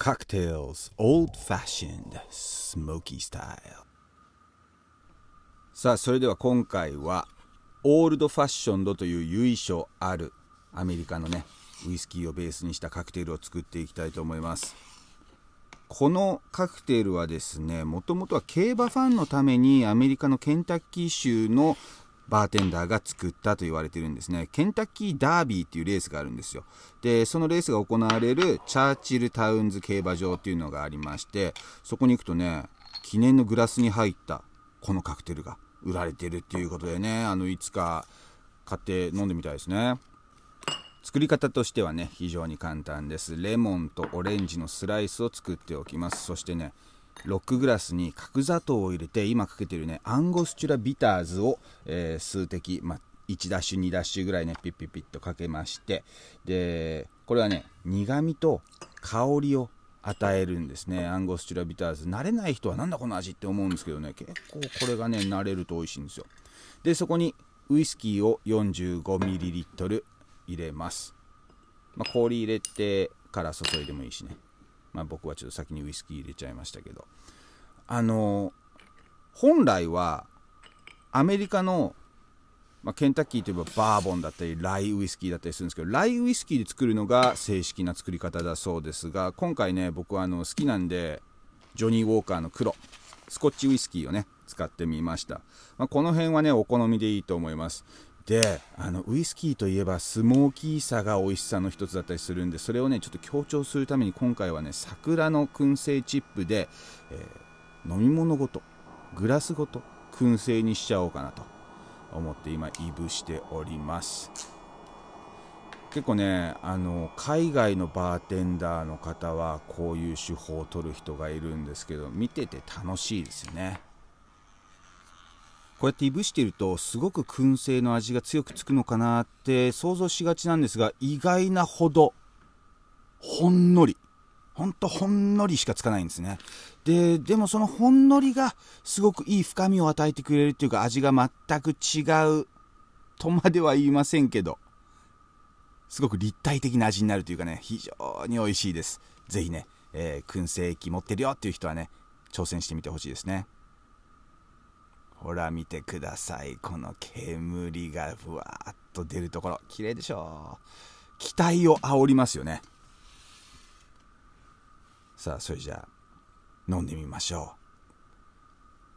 Cocktails Old Fashioned Smoky Style さあそれでは今回はオールドファッションドという由緒あるアメリカのねウイスキーをベースにしたカクテルを作っていきたいと思いますこのカクテルはですねもともとは競馬ファンのためにアメリカのケンタッキー州のバーテンダーが作ったと言われてるんですね。ケンタッキーダービーっていうレースがあるんですよ。で、そのレースが行われるチャーチルタウンズ競馬場っていうのがありまして、そこに行くとね、記念のグラスに入ったこのカクテルが売られてるっていうことでね、あの、いつか買って飲んでみたいですね。作り方としてはね、非常に簡単です。レモンとオレンジのスライスを作っておきます。そしてね、ロックグラスに角砂糖を入れて今かけてるねアンゴスチュラビターズを、えー、数滴、まあ、1ダッシュ2ダッシュぐらいねピッピッピッとかけましてでこれはね苦味と香りを与えるんですねアンゴスチュラビターズ慣れない人はなんだこの味って思うんですけどね結構これがね慣れると美味しいんですよでそこにウイスキーを 45ml 入れます、まあ、氷入れてから注いでもいいしねまあ、僕はちょっと先にウイスキー入れちゃいましたけどあの本来はアメリカの、まあ、ケンタッキーといえばバーボンだったりライウイスキーだったりするんですけどライウイスキーで作るのが正式な作り方だそうですが今回ね僕はあの好きなんでジョニー・ウォーカーの黒スコッチウイスキーをね使ってみました、まあ、この辺はねお好みでいいと思いますであのウイスキーといえばスモーキーさが美味しさの一つだったりするんでそれをねちょっと強調するために今回はね桜の燻製チップで、えー、飲み物ごとグラスごと燻製にしちゃおうかなと思って今いぶしております結構ねあの海外のバーテンダーの方はこういう手法を取る人がいるんですけど見てて楽しいですねこうやっていぶしてるとすごく燻製の味が強くつくのかなって想像しがちなんですが意外なほどほんのりほんとほんのりしかつかないんですねででもそのほんのりがすごくいい深みを与えてくれるというか味が全く違うとまでは言いませんけどすごく立体的な味になるというかね非常に美味しいです是非ね、えー、燻製液持ってるよっていう人はね挑戦してみてほしいですねほら見てください。この煙がふわーっと出るところ。綺麗でしょう。期待を煽りますよね。さあ、それじゃあ、飲んでみましょう。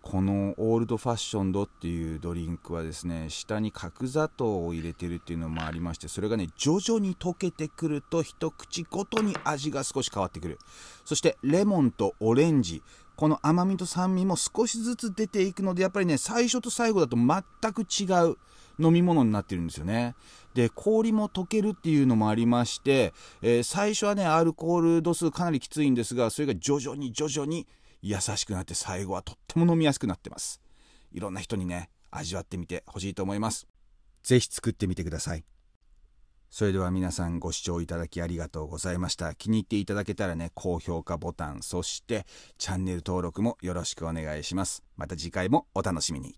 このオールドファッションドっていうドリンクはですね、下に角砂糖を入れてるっていうのもありまして、それがね、徐々に溶けてくると、一口ごとに味が少し変わってくる。そして、レモンとオレンジ、この甘みと酸味も少しずつ出ていくのでやっぱりね最初と最後だと全く違う飲み物になってるんですよね。で氷も溶けるっていうのもありまして、えー、最初はねアルコール度数かなりきついんですがそれが徐々に徐々に優しくなって最後はとっても飲みやすくなってます。いろんな人にね味わってみてほしいと思います。是非作ってみてください。それでは皆さんご視聴いただきありがとうございました。気に入っていただけたらね、高評価ボタン、そしてチャンネル登録もよろしくお願いします。また次回もお楽しみに。